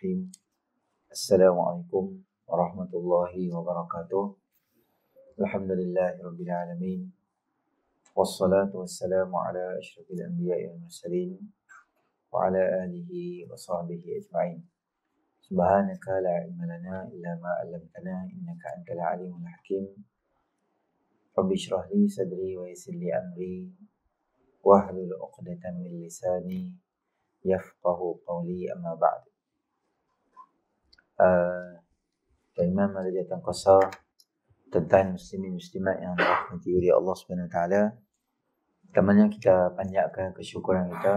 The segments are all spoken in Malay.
الرحيم السلام عليكم ورحمة الله وبركاته الحمد لله رب العالمين والصلاة والسلام على أشرف الأنبياء والمرسلين وعلى آله وصحبه أجمعين سبحانك لا علم لنا إلا ما علمتنا إنك أنت العليم الحكيم رب اشرح لي صدري ويسر لي أمري واحلل عقدة من لساني يفقه قولي أما بعد keimam uh, raja dan kuasa tentang muslimin muslimat yang dirahmati oleh Allah Subhanahu Wa Taala. Tamanya kita panjatkan kesyukuran kita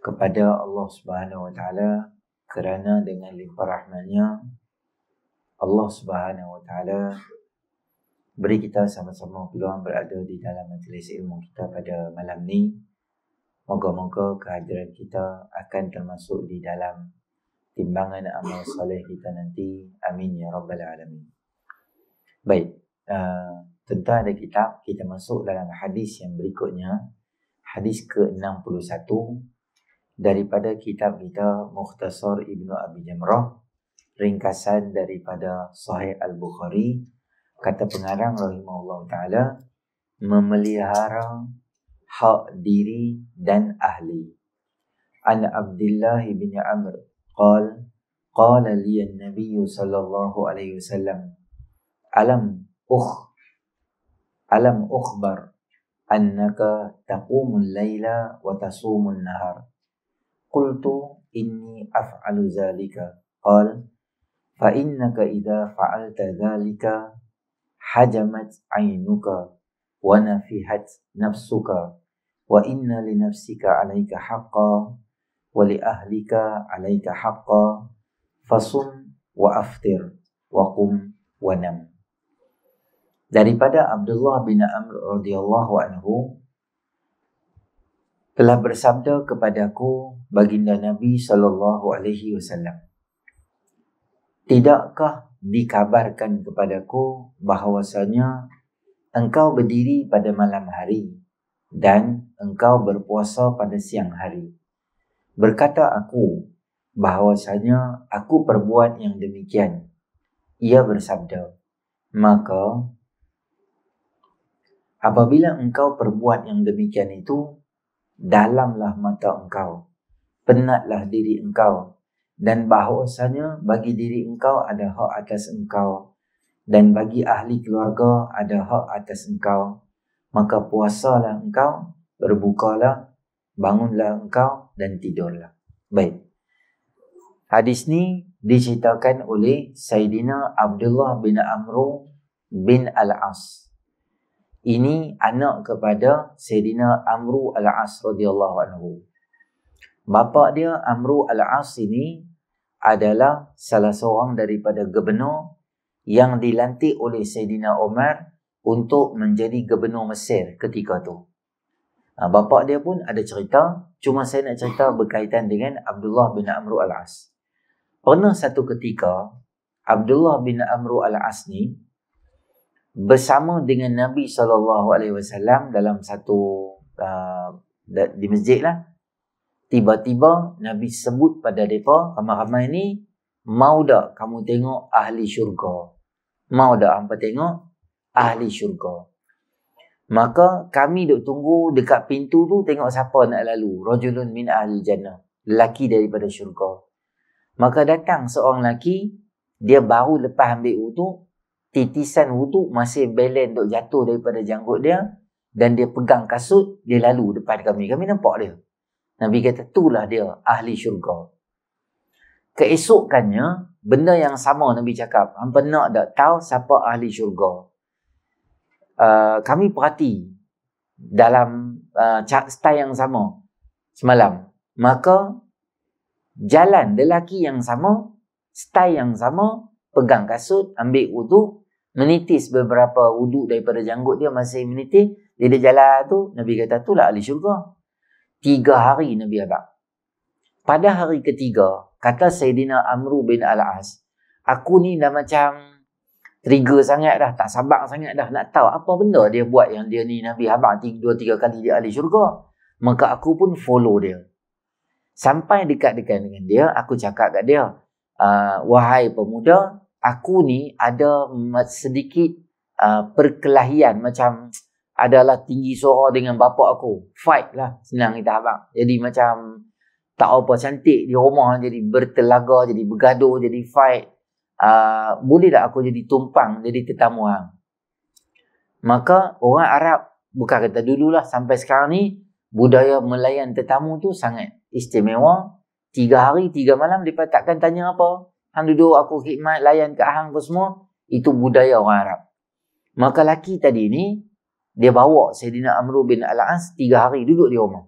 kepada Allah Subhanahu Wa Taala kerana dengan limpah rahmatnya Allah Subhanahu Wa Taala beri kita sama-sama peluang berada di dalam majlis ilmu kita pada malam ni. Moga-moga kehadiran kita akan termasuk di dalam timbangan amal soleh kita nanti. Amin ya rabbal alamin. Baik, uh, tentang ada kitab, kita masuk dalam hadis yang berikutnya. Hadis ke-61 daripada kitab kita Mukhtasar Ibnu Abi Jamrah, ringkasan daripada Sahih Al-Bukhari. Kata pengarang rahimahullah taala memelihara hak diri dan ahli. An Abdullah bin Amr قال قال لي النبي صلى الله عليه وسلم ألم أخ ألم أخبر أنك تقوم الليل وتصوم النهار قلت إني أفعل ذلك قال فإنك إذا فعلت ذلك حجمت عينك ونفحت نفسك وإن لنفسك عليك حقا ولأهلك عليك حقا فصم وأفطر وقم ونم Daripada Abdullah bin Amr radhiyallahu anhu telah bersabda kepadaku baginda Nabi sallallahu alaihi wasallam Tidakkah dikabarkan kepadaku bahawasanya engkau berdiri pada malam hari dan engkau berpuasa pada siang hari berkata aku bahawasanya aku perbuat yang demikian. Ia bersabda, maka apabila engkau perbuat yang demikian itu, dalamlah mata engkau, penatlah diri engkau dan bahawasanya bagi diri engkau ada hak atas engkau dan bagi ahli keluarga ada hak atas engkau. Maka puasalah engkau, berbukalah bangunlah engkau dan tidurlah. Baik. Hadis ni diceritakan oleh Sayyidina Abdullah bin Amru bin Al-As. Ini anak kepada Sayyidina Amru Al-As radhiyallahu anhu. Bapa dia Amru Al-As ini adalah salah seorang daripada gubernur yang dilantik oleh Sayyidina Omar untuk menjadi gubernur Mesir ketika itu. Ha, ah, bapa dia pun ada cerita. Cuma saya nak cerita berkaitan dengan Abdullah bin Amru al-As. Pernah satu ketika, Abdullah bin Amru al-As ni bersama dengan Nabi SAW dalam satu uh, di masjid lah. Tiba-tiba Nabi sebut pada mereka, ramai-ramai ni, mau tak kamu tengok ahli syurga? Mau tak hampa tengok ahli syurga? Maka kami duk tunggu dekat pintu tu tengok siapa nak lalu. Rajulun min ahli jannah. Lelaki daripada syurga. Maka datang seorang lelaki. Dia baru lepas ambil wudhu. Titisan wudhu masih belen duk jatuh daripada janggut dia. Dan dia pegang kasut. Dia lalu depan kami. Kami nampak dia. Nabi kata tu lah dia ahli syurga. Keesokannya benda yang sama Nabi cakap. Hampa nak tak tahu siapa ahli syurga. Uh, kami perhati dalam uh, style yang sama semalam. Maka jalan lelaki yang sama, style yang sama, pegang kasut, ambil wudu, menitis beberapa wudu daripada janggut dia masih menitis. Dia jalan tu, Nabi kata tu lah ahli syurga. Tiga hari Nabi Abang. Pada hari ketiga, kata Sayyidina Amru bin Al-As, aku ni dah macam trigger sangat dah, tak sabar sangat dah nak tahu apa benda dia buat yang dia ni Nabi Habang tiga, dua tiga kali dia ahli syurga. Maka aku pun follow dia. Sampai dekat dekat dengan dia, aku cakap kat dia, ah, wahai pemuda, aku ni ada sedikit ah, perkelahian macam adalah tinggi suara dengan bapa aku. Fight lah, senang kita abang. Jadi macam tak apa cantik di rumah jadi bertelaga, jadi bergaduh, jadi fight. Ah, bolehlah aku jadi tumpang jadi tetamu hang. Maka orang Arab bukan kata dululah sampai sekarang ni budaya melayan tetamu tu sangat istimewa. Tiga hari, tiga malam dia takkan tanya apa. Hang duduk aku khidmat layan ke hang apa semua. Itu budaya orang Arab. Maka laki tadi ni dia bawa Sayyidina Amr bin Al-As tiga hari duduk di rumah.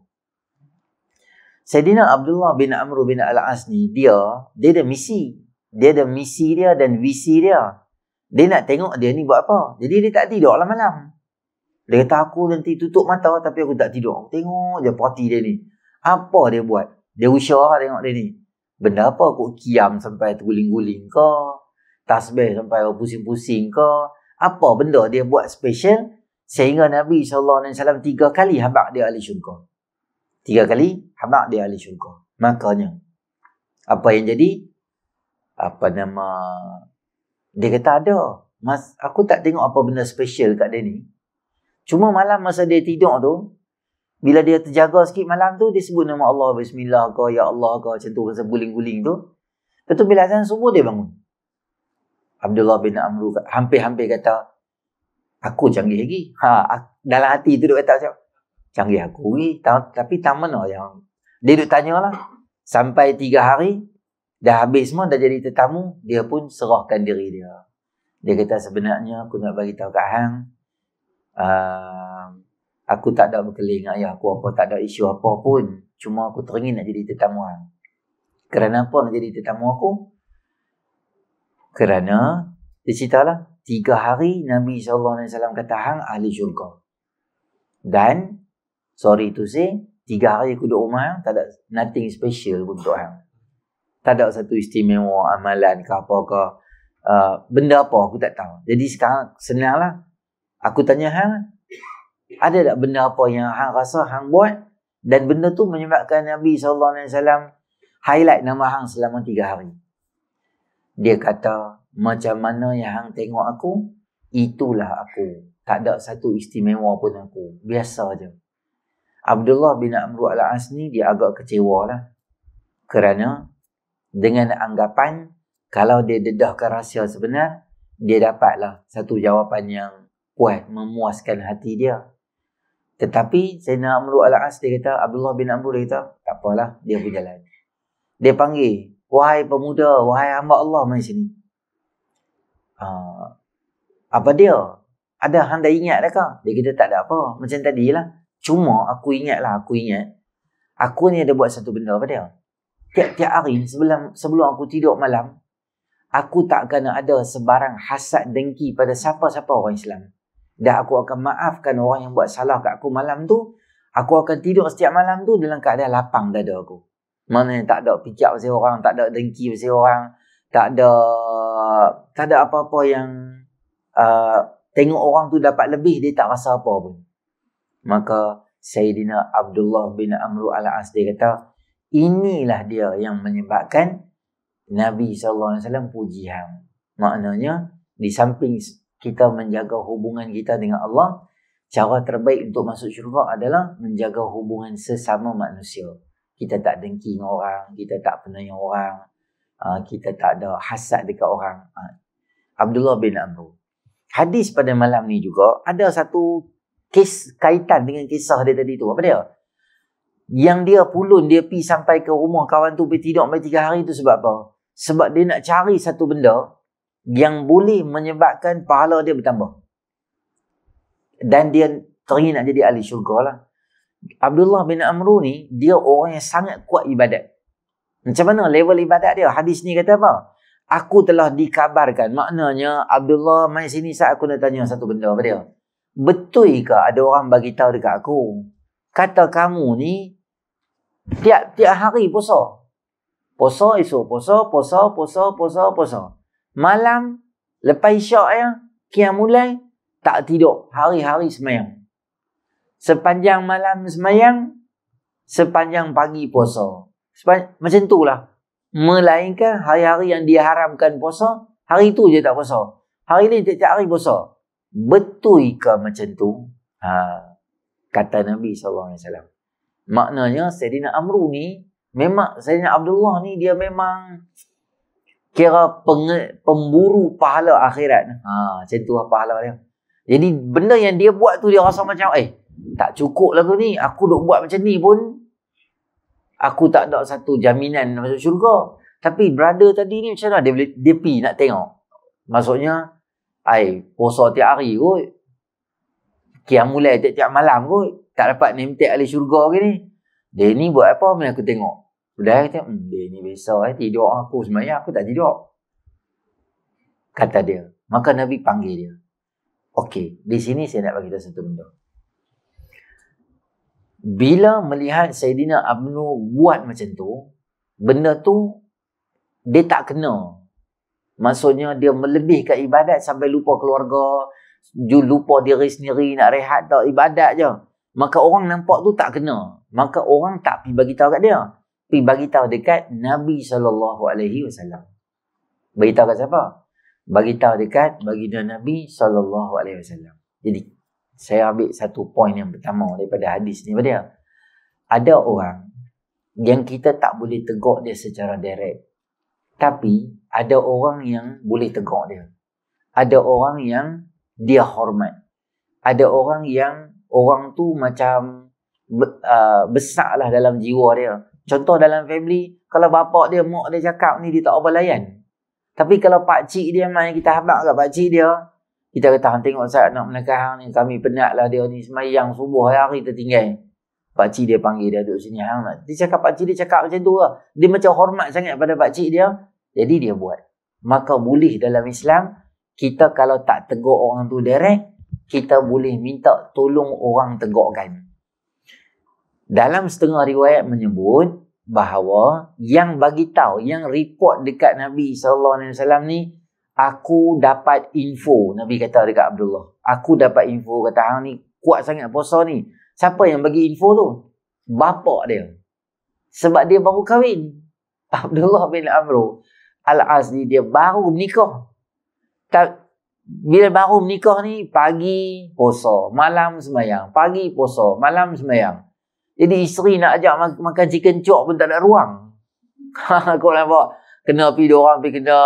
Sayyidina Abdullah bin Amr bin Al-As ni dia dia ada misi dia ada misi dia dan visi dia. Dia nak tengok dia ni buat apa. Jadi dia tak tidur lah malam. Dia kata aku nanti tutup mata tapi aku tak tidur. Aku tengok je parti dia ni. Apa dia buat? Dia usaha lah tengok dia ni. Benda apa aku kiam sampai terguling-guling ke? Tasbih sampai pusing-pusing ke? Apa benda dia buat special? Sehingga Nabi SAW tiga kali habak dia ahli syurga. Tiga kali habak dia ahli syurga. Makanya. Apa yang jadi? apa nama dia kata ada mas aku tak tengok apa benda special kat dia ni cuma malam masa dia tidur tu bila dia terjaga sikit malam tu dia sebut nama Allah bismillah kau ya Allah kau macam tu masa guling-guling tu lepas tu bila azan subuh dia bangun Abdullah bin Amru hampir-hampir kata aku canggih lagi ha dalam hati tu duk kata macam canggih aku ni tapi tak mana lah yang dia duk tanyalah sampai tiga hari Dah habis semua dah jadi tetamu, dia pun serahkan diri dia. Dia kata sebenarnya aku nak bagi tahu kat hang uh, aku tak ada berkeliling dengan ayah aku apa tak ada isu apa pun. Cuma aku teringin nak jadi tetamu hang. Kerana apa nak jadi tetamu aku? Kerana dia ceritalah tiga hari Nabi SAW kata hang ahli syurga. Dan sorry to say tiga hari aku duduk rumah tak ada nothing special pun untuk hang tak ada satu istimewa amalan ke apa ke uh, benda apa aku tak tahu jadi sekarang senanglah aku tanya hang ada tak benda apa yang hang rasa hang buat dan benda tu menyebabkan Nabi sallallahu alaihi wasallam highlight nama hang selama tiga hari dia kata macam mana yang hang tengok aku itulah aku tak ada satu istimewa pun aku biasa aje Abdullah bin Amr al-As dia agak kecewa lah kerana dengan anggapan kalau dia dedahkan rahsia sebenar, dia dapatlah satu jawapan yang kuat memuaskan hati dia. Tetapi Sayyidina Amru Al-As dia kata, Abdullah bin Amru dia kata, tak apalah, dia berjalan. Dia panggil, wahai pemuda, wahai hamba Allah mari sini. Uh, apa dia? Ada hang dah ingat dah Dia kata tak ada apa. Macam tadi lah. Cuma aku ingat lah, aku ingat. Aku ni ada buat satu benda pada dia tiap-tiap hari sebelum sebelum aku tidur malam aku tak kena ada sebarang hasad dengki pada siapa-siapa orang Islam dan aku akan maafkan orang yang buat salah kat aku malam tu aku akan tidur setiap malam tu dalam keadaan lapang dada aku mana yang tak ada pijak pasal orang tak ada dengki pasal orang tak ada tak ada apa-apa yang uh, tengok orang tu dapat lebih dia tak rasa apa pun maka Sayyidina Abdullah bin Amru al-As dia kata Inilah dia yang menyebabkan Nabi SAW puji ham. Maknanya, di samping kita menjaga hubungan kita dengan Allah, cara terbaik untuk masuk syurga adalah menjaga hubungan sesama manusia. Kita tak dengki dengan orang, kita tak penanya orang, ah, kita tak ada hasad dekat orang. Ah, Abdullah bin Amru. Hadis pada malam ni juga, ada satu kes kaitan dengan kisah dia tadi tu. Apa dia? Yang dia pulun, dia pi sampai ke rumah kawan tu, pergi tidur mai tiga hari tu sebab apa? Sebab dia nak cari satu benda yang boleh menyebabkan pahala dia bertambah. Dan dia teringin nak jadi ahli syurga lah. Abdullah bin Amru ni, dia orang yang sangat kuat ibadat. Macam mana level ibadat dia? Hadis ni kata apa? Aku telah dikabarkan. Maknanya Abdullah mai sini saat aku nak tanya satu benda pada dia. Betul ke ada orang bagi tahu dekat aku? Kata kamu ni Tiap-tiap hari puasa. Puasa esok, puasa, puasa, puasa, puasa, puasa. Malam lepas isyak ya, kia mulai tak tidur hari-hari semayang. Sepanjang malam semayang, sepanjang pagi puasa. Sepan macam itulah. Melainkan hari-hari yang dia haramkan puasa, hari itu je tak puasa. Hari ni tiap hari puasa. Betul ke macam tu? Ha, kata Nabi SAW. Maknanya Sayyidina Amru ni memang Sayyidina Abdullah ni dia memang kira penge, pemburu pahala akhirat. Ha, macam tu lah pahala dia. Jadi benda yang dia buat tu dia rasa macam eh tak cukup lah ni. Aku duk buat macam ni pun aku tak ada satu jaminan masuk syurga. Tapi brother tadi ni macam mana dia, boleh, dia pi nak tengok. Maksudnya ai puasa tiap hari kot. Kiamulai tiap-tiap malam kot tak dapat name tag ahli syurga ke ni dia ni buat apa bila aku tengok sudah aku tengok hmm, dia ni besar eh tidur ah. aku semalam aku tak tidur kata dia maka nabi panggil dia okey di sini saya nak bagi tahu satu benda bila melihat Sayyidina Abnu buat macam tu benda tu dia tak kena maksudnya dia melebihkan ibadat sampai lupa keluarga lupa diri sendiri nak rehat tak ibadat je maka orang nampak tu tak kena maka orang tak pi bagi tahu kat dia pergi bagi tahu dekat Nabi sallallahu alaihi wasallam bagi tahu kat siapa bagi tahu dekat bagi dia Nabi sallallahu alaihi wasallam jadi saya ambil satu poin yang pertama daripada hadis ni pada ada orang yang kita tak boleh tegur dia secara direct tapi ada orang yang boleh tegur dia ada orang yang dia hormat ada orang yang orang tu macam uh, besar lah dalam jiwa dia. Contoh dalam family, kalau bapak dia, mak dia cakap ni dia tak apa layan. Tapi kalau Pak Cik dia main, kita habak kat Cik dia, kita kata, tengok saya nak menekah ni, kami penat lah dia ni, semayang subuh hari kita tinggal. Cik dia panggil dia duduk sini, hang nak. Dia cakap Pak Cik dia cakap macam tu lah. Dia macam hormat sangat pada Pak Cik dia. Jadi dia buat. Maka boleh dalam Islam, kita kalau tak tegur orang tu direct, kita boleh minta tolong orang tegakkan. Dalam setengah riwayat menyebut bahawa yang bagi tahu yang report dekat Nabi sallallahu alaihi wasallam ni aku dapat info Nabi kata dekat Abdullah. Aku dapat info kata hang ni kuat sangat puasa ni. Siapa yang bagi info tu? Bapa dia. Sebab dia baru kahwin. Abdullah bin Amr Al-Azni dia baru nikah bila baru menikah ni pagi puasa, malam semayang pagi puasa, malam semayang Jadi isteri nak ajak mak- makan chicken chop pun tak ada ruang. Kau nampak kena pergi dia orang pergi kena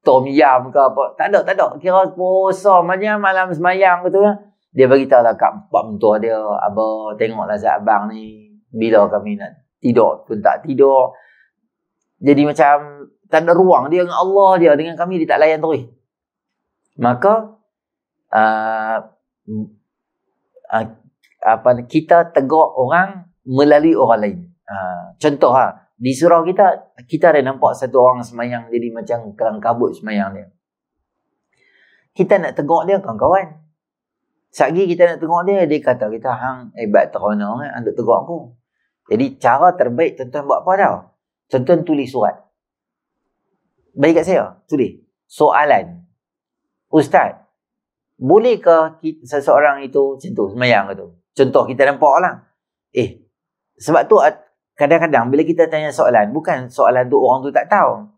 tom yam ke apa. Tak ada, tak ada. Kira puasa macam malam semayang gitu kan. Dia bagi tahu lah kat pak mentua dia, abah tengoklah si abang ni bila kami nak tidur pun tak tidur. Jadi macam tak ada ruang dia dengan Allah dia dengan kami dia tak layan terus maka uh, uh, apa kita tegur orang melalui orang lain. Uh, contoh ha, di surau kita kita ada nampak satu orang semayang jadi macam kelang kabut semayang dia. Kita nak tegur dia kawan-kawan. Sagi kita nak tegur dia dia kata kita hang hebat eh, terona kan eh, untuk tegur aku. Jadi cara terbaik tuan-tuan buat apa tau? Tuan-tuan tulis surat. baik kat saya, tulis soalan. Ustaz, bolehkah kita, seseorang itu contoh semayang tu? Contoh kita nampak lah. Eh, sebab tu kadang-kadang bila kita tanya soalan, bukan soalan tu orang tu tak tahu.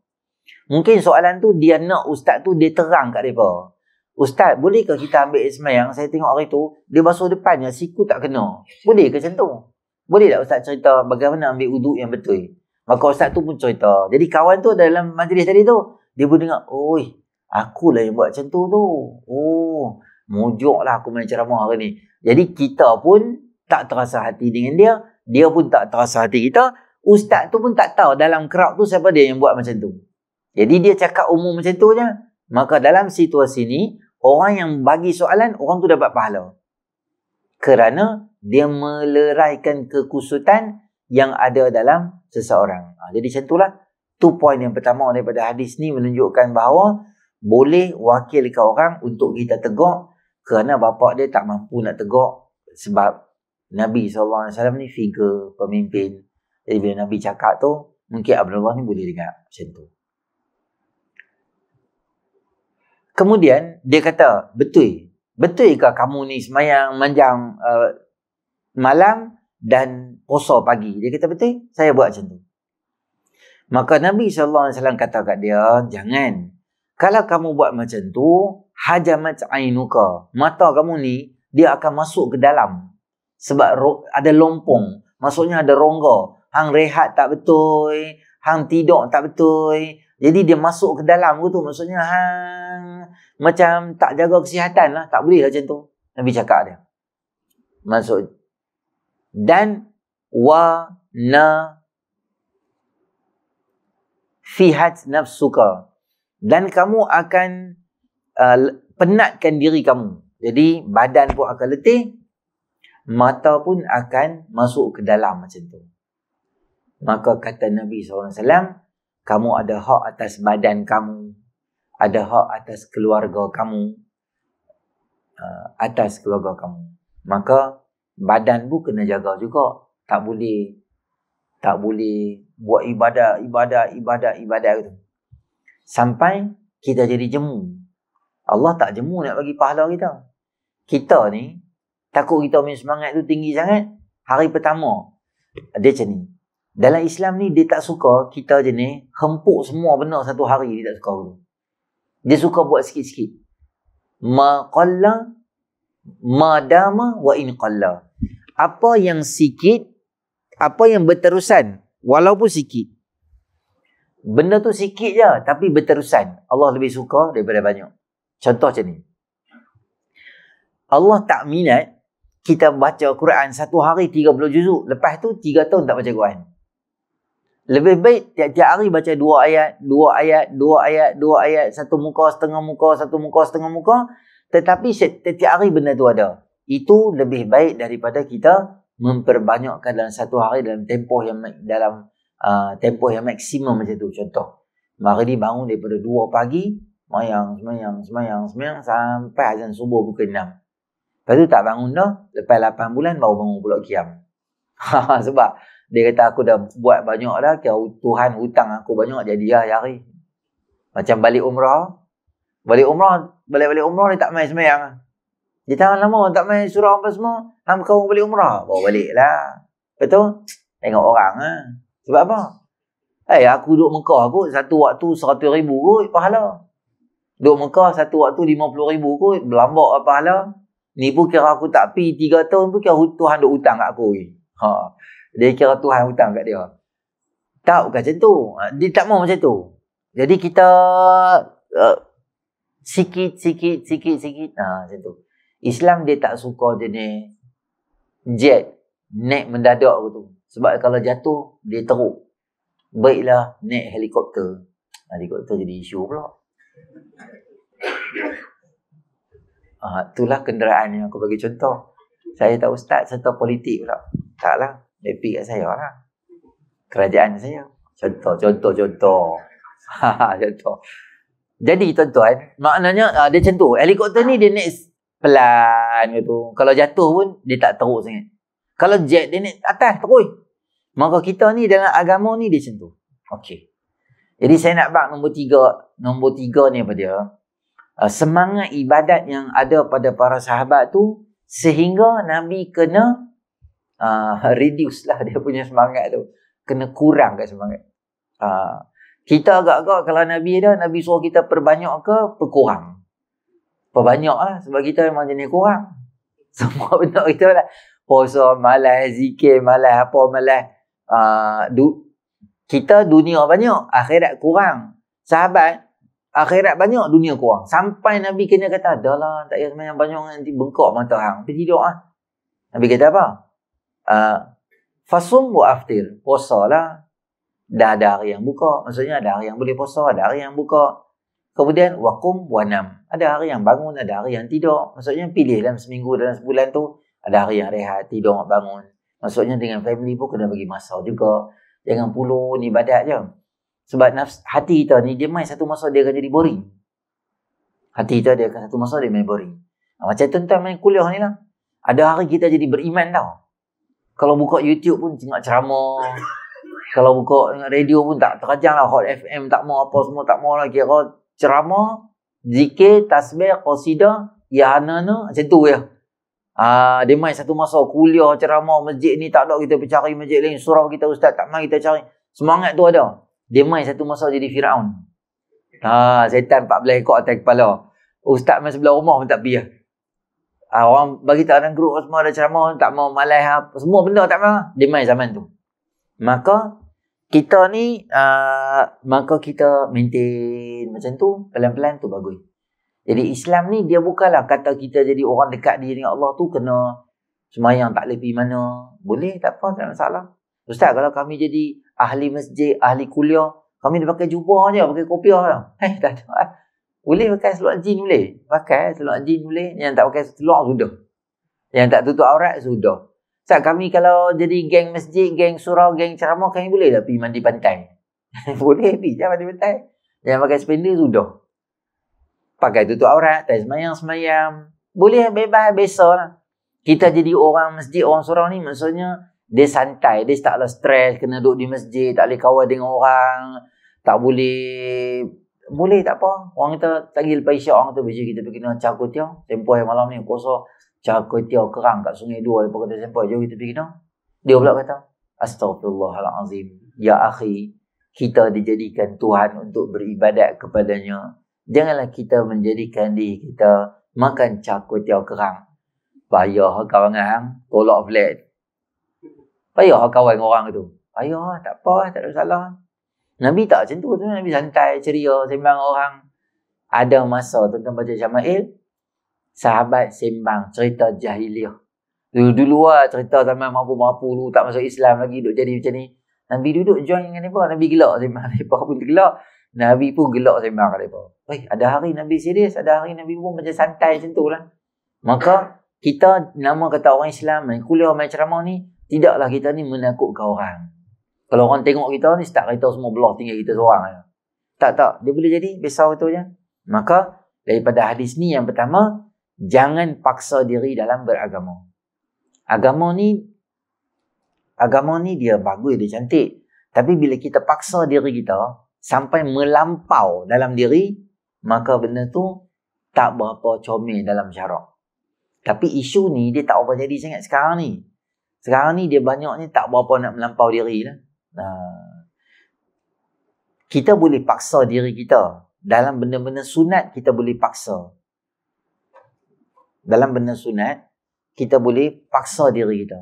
Mungkin soalan tu dia nak ustaz tu dia terang kat mereka. Ustaz, bolehkah kita ambil semayang? Saya tengok hari tu, dia basuh depannya, siku tak kena. Boleh ke contoh Boleh tak ustaz cerita bagaimana ambil uduk yang betul? Maka ustaz tu pun cerita. Jadi kawan tu dalam majlis tadi tu, dia pun dengar, oi, Akulah yang buat macam tu tu. Oh, mujuklah aku main ceramah hari ni. Jadi kita pun tak terasa hati dengan dia. Dia pun tak terasa hati kita. Ustaz tu pun tak tahu dalam crowd tu siapa dia yang buat macam tu. Jadi dia cakap umum macam tu je. Maka dalam situasi ni, orang yang bagi soalan, orang tu dapat pahala. Kerana dia meleraikan kekusutan yang ada dalam seseorang. Ha, jadi macam itulah. Itu poin yang pertama daripada hadis ni menunjukkan bahawa boleh wakilkan orang untuk kita tegur kerana bapak dia tak mampu nak tegur sebab Nabi SAW ni figure pemimpin. Jadi bila Nabi cakap tu, mungkin Abdullah ni boleh dengar macam tu. Kemudian dia kata, betul. Betul ke kamu ni semayang manjang uh, eh, malam dan puasa pagi? Dia kata, betul. Saya buat macam tu. Maka Nabi SAW kata kat dia, jangan kalau kamu buat macam tu, hajamat ainuka, mata kamu ni dia akan masuk ke dalam sebab ada lompong, maksudnya ada rongga. Hang rehat tak betul, hang tidur tak betul. Jadi dia masuk ke dalam tu maksudnya hang macam tak jaga kesihatan lah, tak boleh lah macam tu. Nabi cakap dia. Masuk dan wa na fihat nafsuka dan kamu akan uh, penatkan diri kamu. Jadi badan pun akan letih, mata pun akan masuk ke dalam macam tu. Maka kata Nabi SAW, kamu ada hak atas badan kamu, ada hak atas keluarga kamu, uh, atas keluarga kamu. Maka badan pun kena jaga juga. Tak boleh tak boleh buat ibadah, ibadah, ibadah, ibadah. Gitu sampai kita jadi jemu. Allah tak jemu nak bagi pahala kita. Kita ni, takut kita punya semangat tu tinggi sangat, hari pertama, dia macam ni. Dalam Islam ni, dia tak suka kita je hempuk semua benda satu hari, dia tak suka Dia suka buat sikit-sikit. Maqalla, madama wa inqalla. Apa yang sikit, apa yang berterusan, walaupun sikit, Benda tu sikit je tapi berterusan. Allah lebih suka daripada banyak. Contoh macam ni. Allah tak minat kita baca Quran satu hari 30 juzuk. Lepas tu tiga tahun tak baca Quran. Lebih baik tiap-tiap hari baca dua ayat, dua ayat, dua ayat, dua ayat, satu muka, setengah muka, satu muka, setengah muka. Tetapi setiap hari benda tu ada. Itu lebih baik daripada kita memperbanyakkan dalam satu hari dalam tempoh yang dalam Ah, tempoh yang maksimum macam tu contoh maghrib bangun daripada 2 pagi semayang semayang semayang semayang sampai azan subuh pukul 6 lepas tu tak bangun dah lepas 8 bulan baru bangun pulak kiam sebab dia kata aku dah buat banyak dah kira Tuhan hutang aku banyak jadi ya hari macam balik umrah balik umrah balik-balik umrah ni tak main semayang dia tahan lama tak main surah apa semua Hamba balik umrah Bawa balik lah Lepas tu Tengok orang lah sebab apa? Eh, hey, aku duduk Mekah kot, satu waktu seratus ribu kot pahala. Duduk Mekah satu waktu lima puluh ribu kot, berlambak lah pahala. Ni pun kira aku tak pi tiga tahun pun kira Tuhan duk hutang kat aku. Ha. Dia kira Tuhan hutang kat dia. Tak bukan macam tu. Ha, dia tak mau macam tu. Jadi kita uh, sikit, sikit, sikit, sikit. Ha, macam tu. Islam dia tak suka jenis jet, naik mendadak gitu. tu. Sebab kalau jatuh, dia teruk. Baiklah naik helikopter. Ah, helikopter jadi isu pula. ha, itulah kenderaan yang aku bagi contoh. Saya tak ustaz, saya tak politik pula. Taklah, lepi kat saya lah. Kerajaan saya. Contoh, contoh, contoh. contoh. Jadi tuan-tuan, maknanya ah, dia macam tu. Helikopter ni dia naik pelan gitu. Kalau jatuh pun, dia tak teruk sangat. Kalau jet dia ni atas terus. Maka kita ni dalam agama ni dia sentuh. Okey. Jadi saya nak bab nombor tiga. Nombor tiga ni apa dia? Ah, semangat ibadat yang ada pada para sahabat tu sehingga Nabi kena uh, reduce lah dia punya semangat tu. Kena kurang kat semangat. Uh, kita agak-agak kalau Nabi ada, Nabi suruh kita perbanyak ke perkurang? Perbanyak lah sebab kita memang jenis kurang. Semua benda kita lah puasa malas zikir malas apa malas uh, kita dunia banyak akhirat kurang sahabat akhirat banyak dunia kurang sampai nabi kena kata dahlah tak payah sembahyang banyak nanti bengkok mata hang pergi doa ah. nabi kata apa uh, fasum wa aftir puasalah dah ada hari yang buka maksudnya ada hari yang boleh puasa ada hari yang buka Kemudian wakum wanam. Ada hari yang bangun, ada hari yang tidur. Maksudnya pilih dalam seminggu, dalam sebulan tu ada hari yang rehat, tidur nak bangun. Maksudnya dengan family pun kena bagi masa juga. Jangan ni ibadat je. Sebab nafs, hati kita ni dia main satu masa dia akan jadi boring. Hati kita dia akan satu masa dia main boring. Ha, macam tentang main kuliah ni lah. Ada hari kita jadi beriman tau. Kalau buka YouTube pun tengok ceramah. Kalau buka radio pun tak terajang lah. Hot FM tak mau apa semua tak mau lah. Kira ceramah, zikir, tasbih, qasidah, yahana ni macam tu ya. Ah, dia main satu masa kuliah ceramah masjid ni tak ada kita pergi cari masjid lain. Surau kita ustaz tak main kita cari. Semangat tu ada. Dia main satu masa jadi Firaun. Ha, ah, setan 14 ekor atas kepala. Ustaz main sebelah rumah pun tak pergi. Lah. Ah, orang bagi tahu dalam grup semua ada ceramah tak mau malai ah, apa semua benda tak mau. Dia main zaman tu. Maka kita ni uh, maka kita maintain macam tu pelan-pelan tu bagus. Jadi Islam ni dia bukanlah kata kita jadi orang dekat diri dengan Allah tu kena semayang tak lebih mana. Boleh tak apa, tak masalah. Ustaz kalau kami jadi ahli masjid, ahli kuliah, kami dia pakai jubah je, pakai kopiah je. Hei, eh, tak ada. Boleh pakai seluar jin boleh. Pakai seluar jin boleh. Yang tak pakai seluar sudah. Yang tak tutup aurat sudah. Ustaz kami kalau jadi geng masjid, geng surau, geng ceramah, kami boleh tak pergi mandi pantai? boleh pergi je mandi pantai. Yang pakai spender sudah pakai tutup aurat, tak semayang-semayang. Boleh bebas besar lah. Kita jadi orang masjid, orang surau ni maksudnya dia santai, dia taklah stres, kena duduk di masjid, tak boleh kawal dengan orang, tak boleh boleh tak apa. Orang kita tadi lepas isyak orang tu biji kita pergi kena cak kutiau. Tempoh yang malam ni kuasa cak kutiau kerang kat sungai dua lepas kata tempoh jauh kita pergi kena. Dia pula kata, "Astagfirullahalazim. Ya akhi, kita dijadikan Tuhan untuk beribadat kepadanya." janganlah kita menjadikan diri kita makan cakut tiaw kerang. Payah kawan hang, tolak flat. Payah kawan orang tu. Payah, tak apa, tak ada salah. Nabi tak macam tu, Nabi santai, ceria, sembang orang. Ada masa tuan-tuan baca Syamail, sahabat sembang, cerita jahiliah. Dulu-dulu lah cerita zaman mampu-mampu dulu, tak masuk Islam lagi, duduk jadi macam ni. Nabi duduk join dengan mereka, Nabi gelak sembang mereka pun gelak. Nabi pun gelak sembang mereka. Eh, ada hari Nabi serius, ada hari Nabi pun macam santai macam tu lah. Maka kita nama kata orang Islam yang kuliah main ceramah ni, tidaklah kita ni menakutkan orang. Kalau orang tengok kita ni, start kita semua belah tinggal kita seorang. Tak, tak. Dia boleh jadi, besar itu je. Maka daripada hadis ni yang pertama, jangan paksa diri dalam beragama. Agama ni, agama ni dia bagus, dia cantik. Tapi bila kita paksa diri kita, sampai melampau dalam diri, maka benda tu tak berapa comel dalam syarak. Tapi isu ni dia tak apa jadi sangat sekarang ni. Sekarang ni dia banyak ni tak berapa nak melampau diri lah. Kita boleh paksa diri kita. Dalam benda-benda sunat kita boleh paksa. Dalam benda sunat kita boleh paksa diri kita.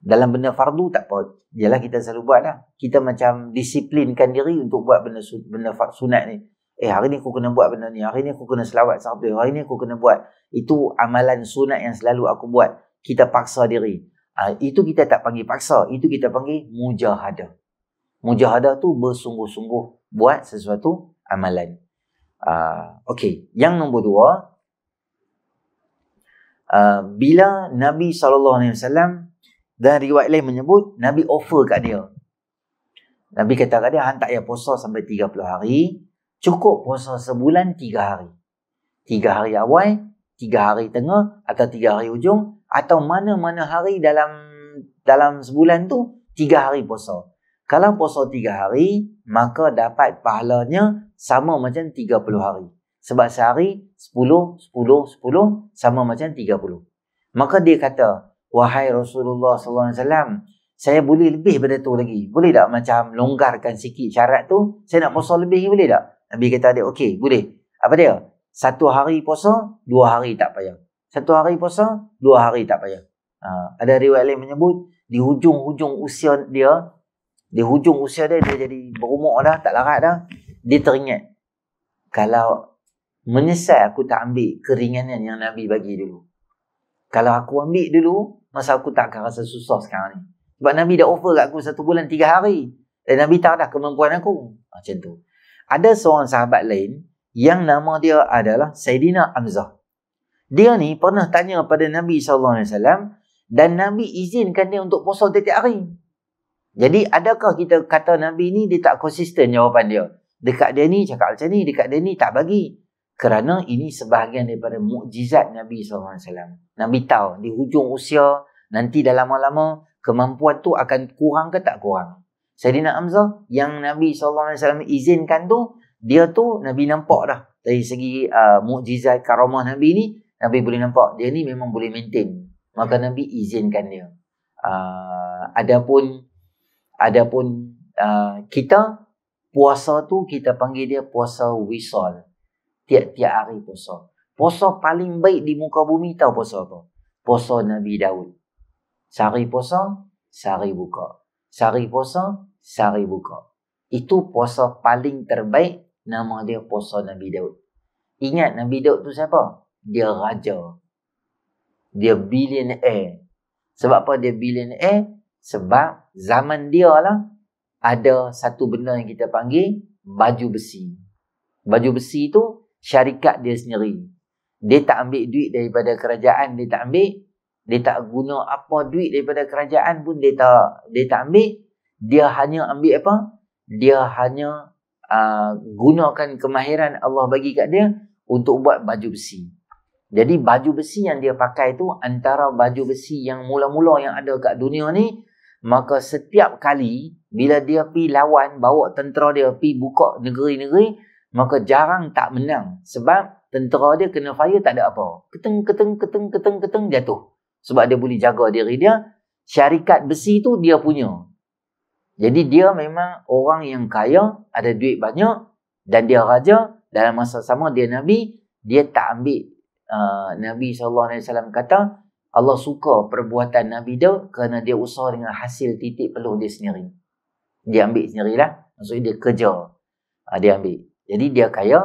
Dalam benda fardu tak apa. Yalah kita selalu buat lah. Kita macam disiplinkan diri untuk buat benda, benda sunat ni eh hari ni aku kena buat benda ni hari ni aku kena selawat sahabat. hari ni aku kena buat itu amalan sunat yang selalu aku buat kita paksa diri ha, itu kita tak panggil paksa itu kita panggil mujahadah mujahadah tu bersungguh-sungguh buat sesuatu amalan uh, ah, Okay, yang nombor dua uh, bila Nabi SAW dan riwayat lain menyebut Nabi offer kat dia Nabi kata kat dia hantar ya puasa sampai 30 hari cukup puasa sebulan tiga hari. Tiga hari awal, tiga hari tengah atau tiga hari ujung atau mana-mana hari dalam dalam sebulan tu tiga hari puasa. Kalau puasa tiga hari, maka dapat pahalanya sama macam tiga puluh hari. Sebab sehari sepuluh, sepuluh, sepuluh sama macam tiga puluh. Maka dia kata, Wahai Rasulullah SAW, saya boleh lebih daripada tu lagi. Boleh tak macam longgarkan sikit syarat tu? Saya nak puasa lebih boleh tak? Nabi kata dia okey, boleh. Apa dia? Satu hari puasa, dua hari tak payah. Satu hari puasa, dua hari tak payah. Ha, ada riwayat lain menyebut di hujung-hujung usia dia, di hujung usia dia dia jadi berumur dah, tak larat dah, dia teringat kalau menyesal aku tak ambil keringanan yang Nabi bagi dulu. Kalau aku ambil dulu, masa aku tak akan rasa susah sekarang ni. Sebab Nabi dah offer kat aku satu bulan tiga hari. Dan Nabi tak ada kemampuan aku. Macam tu ada seorang sahabat lain yang nama dia adalah Saidina Amzah. Dia ni pernah tanya kepada Nabi saw dan Nabi izinkan dia untuk puasa setiap hari. Jadi adakah kita kata Nabi ni dia tak konsisten jawapan dia? Dekat dia ni cakap macam ni, dekat dia ni tak bagi. Kerana ini sebahagian daripada mukjizat Nabi SAW. Nabi tahu di hujung usia, nanti dah lama-lama, kemampuan tu akan kurang ke tak kurang. Sayyidina Amzah yang Nabi SAW izinkan tu, dia tu Nabi nampak dah. Dari segi uh, mukjizat karamah Nabi ni, Nabi boleh nampak dia ni memang boleh maintain. Maka hmm. Nabi izinkan dia. Uh, adapun adapun uh, kita puasa tu kita panggil dia puasa wisal. Tiap-tiap hari puasa. Puasa paling baik di muka bumi tau puasa apa? Puasa Nabi Dawud. Sehari puasa, sehari buka. Sehari puasa, sehari buka. Itu puasa paling terbaik nama dia puasa Nabi Daud. Ingat Nabi Daud tu siapa? Dia raja. Dia billionaire. Eh, sebab apa dia billionaire? Eh, sebab zaman dia lah ada satu benda yang kita panggil baju besi. Baju besi tu syarikat dia sendiri. Dia tak ambil duit daripada kerajaan, dia tak ambil. Dia tak guna apa duit daripada kerajaan pun dia tak dia tak ambil dia hanya ambil apa? Dia hanya uh, gunakan kemahiran Allah bagi kat dia untuk buat baju besi. Jadi baju besi yang dia pakai itu antara baju besi yang mula-mula yang ada kat dunia ni maka setiap kali bila dia pi lawan bawa tentera dia pi buka negeri-negeri maka jarang tak menang sebab tentera dia kena fire tak ada apa. Keteng keteng keteng keteng keteng jatuh. Sebab dia boleh jaga diri dia, syarikat besi tu dia punya. Jadi dia memang orang yang kaya, ada duit banyak dan dia raja dalam masa sama dia nabi, dia tak ambil uh, Nabi saw kata Allah suka perbuatan Nabi dia kerana dia usah dengan hasil titik peluh dia sendiri. Dia ambil sendirilah. Maksudnya dia kerja. Ha, dia ambil. Jadi dia kaya.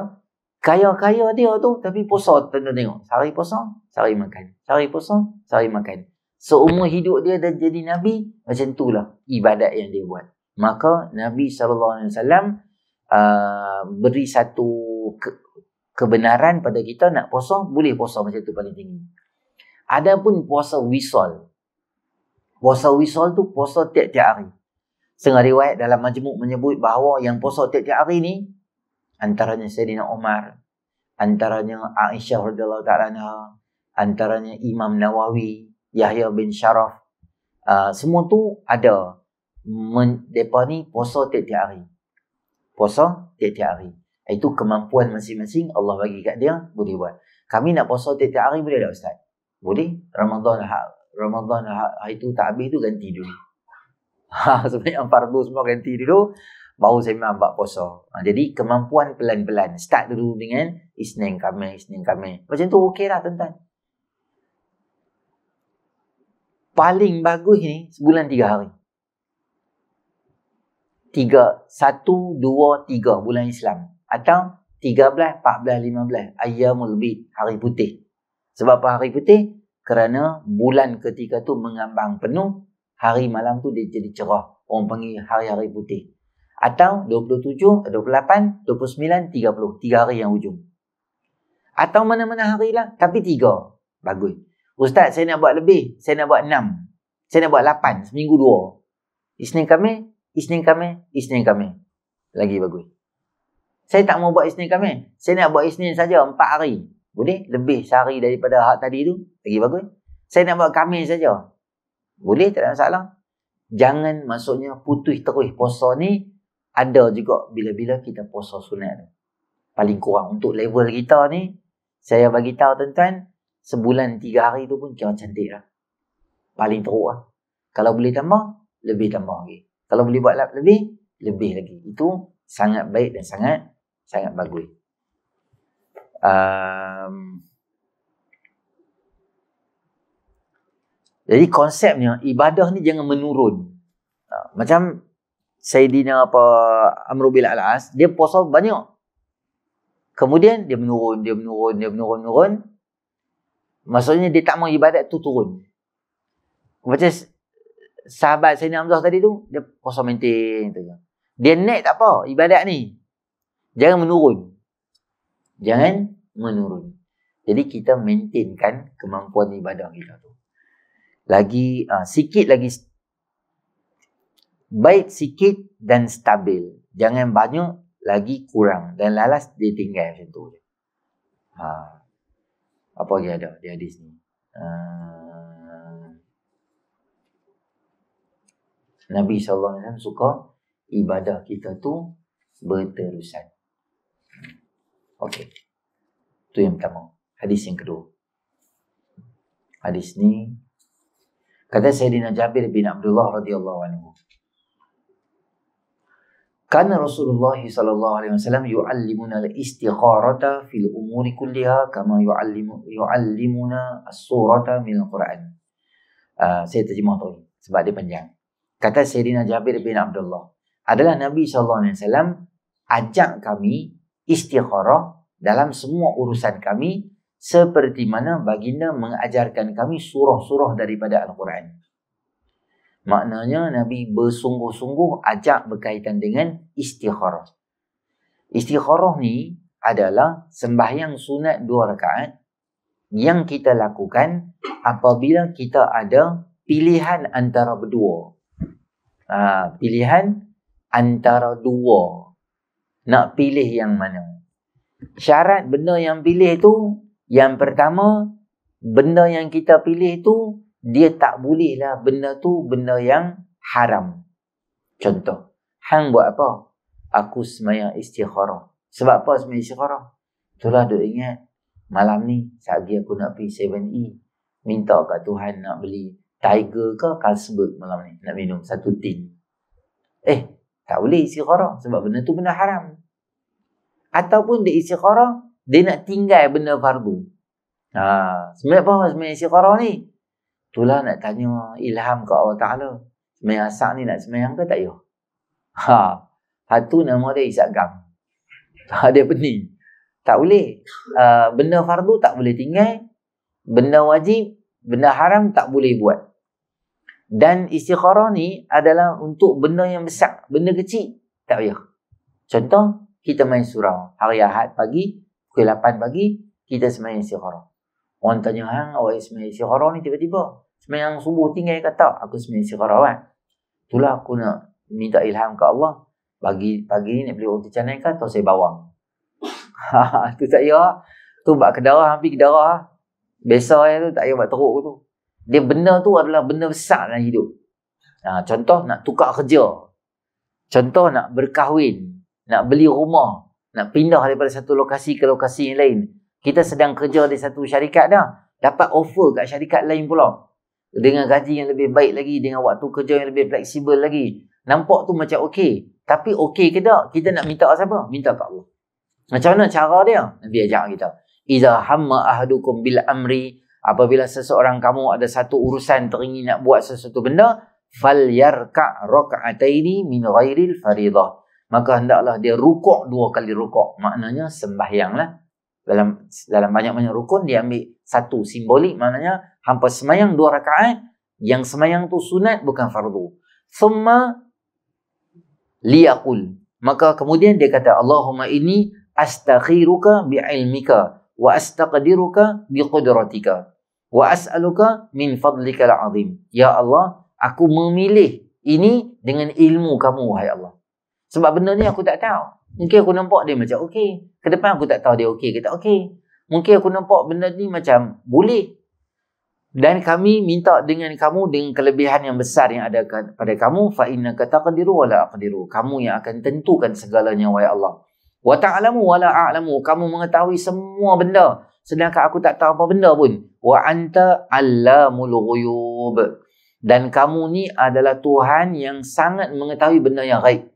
Kaya-kaya dia tu tapi puasa tengok. Sehari puasa, sehari makan. Sehari puasa, sehari makan seumur hidup dia dah jadi Nabi, macam itulah ibadat yang dia buat. Maka Nabi SAW uh, beri satu ke- kebenaran pada kita nak puasa, boleh puasa macam tu paling tinggi. Ada pun puasa wisol. Puasa wisol tu puasa tiap-tiap hari. Sengah riwayat dalam majmuk menyebut bahawa yang puasa tiap-tiap hari ni antaranya Sayyidina Omar, antaranya Aisyah radhiyallahu ta'ala antaranya Imam Nawawi, Yahya bin Sharaf. Uh, semua tu ada. Men, mereka ni puasa tiap-tiap hari. Puasa tiap-tiap hari. Itu kemampuan masing-masing Allah bagi kat dia boleh buat. Kami nak puasa tiap-tiap hari boleh tak Ustaz? Boleh. Ramadhan Ramadan ha, ha, hari tu tak habis tu ganti dulu. Ha, sebenarnya fardu semua ganti dulu. Baru saya memang buat puasa. Ha, jadi kemampuan pelan-pelan. Start dulu dengan Isnin kami, Isnin kami. Macam tu okey lah tentang. paling bagus ni sebulan tiga hari. Tiga, satu, dua, tiga bulan Islam. Atau tiga belas, empat belas, lima belas. ayam lebih hari putih. Sebab apa hari putih? Kerana bulan ketika tu mengambang penuh, hari malam tu dia jadi cerah. Orang panggil hari-hari putih. Atau 27, 28, 29, 30. Tiga hari yang ujung. Atau mana-mana hari lah. Tapi tiga. Bagus. Ustaz, saya nak buat lebih. Saya nak buat enam. Saya nak buat lapan. Seminggu dua. Isnin kami, isnin kami, isnin kami. Lagi bagus. Saya tak mau buat isnin kami. Saya nak buat isnin saja empat hari. Boleh? Lebih sehari daripada hak tadi tu. Lagi bagus. Saya nak buat kami saja. Boleh? Tak ada masalah. Jangan maksudnya putih terus puasa ni ada juga bila-bila kita puasa sunat. Paling kurang untuk level kita ni, saya bagi tahu tuan-tuan, sebulan tiga hari tu pun kira cantik lah. Paling teruk lah. Kalau boleh tambah, lebih tambah lagi. Kalau boleh buat lap lebih, lebih lagi. Itu sangat baik dan sangat sangat bagus. Um, jadi konsepnya, ibadah ni jangan menurun. Ha, macam Sayyidina apa Amr bin Al-As, dia puasa banyak. Kemudian dia menurun, dia menurun, dia menurun, menurun. Maksudnya dia tak mau ibadat tu turun. Macam sahabat Sayyidina Hamzah tadi tu, dia kosong maintain. Tu. Dia naik tak apa ibadat ni. Jangan menurun. Jangan hmm. menurun. Jadi kita maintainkan kemampuan ibadat kita tu. Lagi, uh, sikit lagi. Baik sikit dan stabil. Jangan banyak lagi kurang. Dan lalas dia tinggal macam tu. Haa. Ah apa lagi ada di hadis ni uh, Nabi SAW suka ibadah kita tu berterusan ok tu yang pertama hadis yang kedua hadis ni kata Sayyidina Jabir bin Abdullah radhiyallahu anhu Karena Rasulullah sallallahu alaihi wasallam yu'allimuna al-istikharata fil umuri kulliha kama yu'allimu yu'allimuna as-surata min al-Quran. Uh, ah, saya terjemah tadi sebab dia panjang. Kata Sayyidina Jabir bin Abdullah, adalah Nabi sallallahu alaihi wasallam ajak kami istikharah dalam semua urusan kami seperti mana baginda mengajarkan kami surah-surah daripada al-Quran. Maknanya Nabi bersungguh-sungguh ajak berkaitan dengan istikharah. Istikharah ni adalah sembahyang sunat dua rakaat yang kita lakukan apabila kita ada pilihan antara berdua. Ha, pilihan antara dua. Nak pilih yang mana? Syarat benda yang pilih tu, yang pertama, benda yang kita pilih tu dia tak boleh lah benda tu benda yang haram. Contoh, hang buat apa? Aku semayang istikharah. Sebab apa semayang istikharah? Itulah duk ingat malam ni sehari aku nak pergi 7E. Minta kat Tuhan nak beli Tiger ke Carlsberg malam ni. Nak minum satu tin. Eh, tak boleh istikharah. Sebab benda tu benda haram. Ataupun dia istikharah, dia nak tinggal benda fardu. Ha, sebab apa semayang istikharah ni? Itulah nak tanya ilham ke Allah Ta'ala. Semayang asak ni nak semayang ke tak ya? Ha. Hatu nama dia isak gam. Ha, dia peni. Tak boleh. Uh, benda fardu tak boleh tinggal. Benda wajib, benda haram tak boleh buat. Dan istikharah ni adalah untuk benda yang besar. Benda kecil, tak payah. Contoh, kita main surau. Hari Ahad pagi, pukul 8 pagi, kita semayang istikharah. Orang tanya, hang, awak semayang istikharah ni tiba-tiba. Semayang subuh tinggal kata tak aku semayang istikharah kan. Itulah aku nak minta ilham ke Allah. Pagi pagi ni nak beli roti canai ke atau saya bawang. tu tak ya. Tu buat kedarah hampir kedarah. Biasa ya tu tak ya buat teruk tu. Dia benda tu adalah benda besar dalam hidup. Ha, contoh nak tukar kerja. Contoh nak berkahwin. Nak beli rumah. Nak pindah daripada satu lokasi ke lokasi yang lain. Kita sedang kerja di satu syarikat dah. Dapat offer kat syarikat lain pula dengan gaji yang lebih baik lagi, dengan waktu kerja yang lebih fleksibel lagi. Nampak tu macam okey. Tapi okey ke tak? Kita nak minta siapa? Minta kat Allah. Macam mana cara dia? Nabi ajak kita. Iza hamma ahadukum bil amri. Apabila seseorang kamu ada satu urusan teringin nak buat sesuatu benda. Fal yarka' raka'ataini min ghairil faridah. Maka hendaklah dia rukuk dua kali rukuk. Maknanya sembahyang lah dalam dalam banyak-banyak rukun dia ambil satu simbolik maknanya hampa semayang dua rakaat yang semayang tu sunat bukan fardu. Thumma liyakul. Maka kemudian dia kata Allahumma ini astaghiruka bi'ilmika wa astaqdiruka biqudratika wa as'aluka min fadlikal azim. Ya Allah, aku memilih ini dengan ilmu kamu, wahai Allah. Sebab benda ni aku tak tahu. Mungkin aku nampak dia macam okey. Kedepan aku tak tahu dia okey ke tak okey. Mungkin aku nampak benda ni macam boleh. Dan kami minta dengan kamu dengan kelebihan yang besar yang ada pada kamu. Fa'inna kataqadiru akan diru. Kamu yang akan tentukan segalanya, wahai Allah. Wa ta'alamu wa la'a'lamu. Kamu mengetahui semua benda. Sedangkan aku tak tahu apa benda pun. Wa anta allamul ghuyub. Dan kamu ni adalah Tuhan yang sangat mengetahui benda yang baik.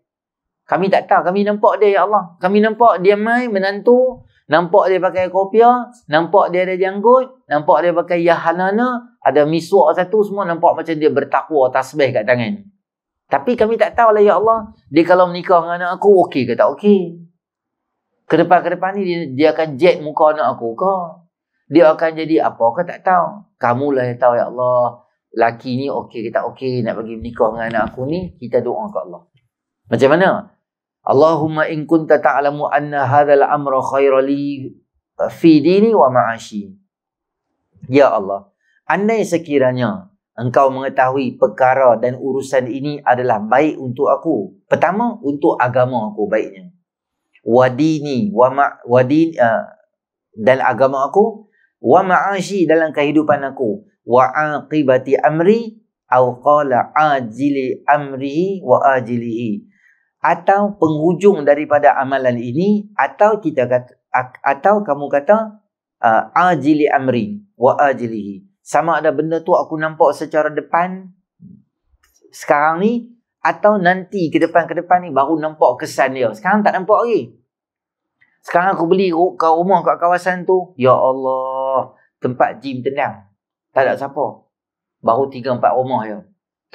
Kami tak tahu. Kami nampak dia, Ya Allah. Kami nampak dia main menantu. Nampak dia pakai kopiah. Nampak dia ada janggut. Nampak dia pakai yahanana. Ada miswak satu semua. Nampak macam dia bertakwa tasbih kat tangan. Tapi kami tak tahu lah, Ya Allah. Dia kalau menikah dengan anak aku, okey ke tak okey? Kedepan-kedepan ni, dia, dia akan jet muka anak aku ke? Dia akan jadi apa ke tak tahu? Kamulah yang tahu, Ya Allah. Laki ni okey ke tak okey nak bagi menikah dengan anak aku ni? Kita doa ke Allah. Macam mana? Allahumma in kunta ta'lamu anna hadzal amra khairan li fi dini wa ma'ashi. Ya Allah, andai sekiranya engkau mengetahui perkara dan urusan ini adalah baik untuk aku. Pertama, untuk agama aku baiknya. Wa dini wa ma wa din uh, dan agama aku wa ma'ashi dalam kehidupan aku wa aqibati amri atau qala ajili amri wa ajilihi atau penghujung daripada amalan ini atau kita kata atau kamu kata uh, ajili amri wa ajilihi sama ada benda tu aku nampak secara depan sekarang ni atau nanti ke depan ke depan ni baru nampak kesan dia sekarang tak nampak lagi sekarang aku beli ke rumah kat kawasan tu ya Allah tempat gym tenang tak ada siapa baru 3 4 rumah je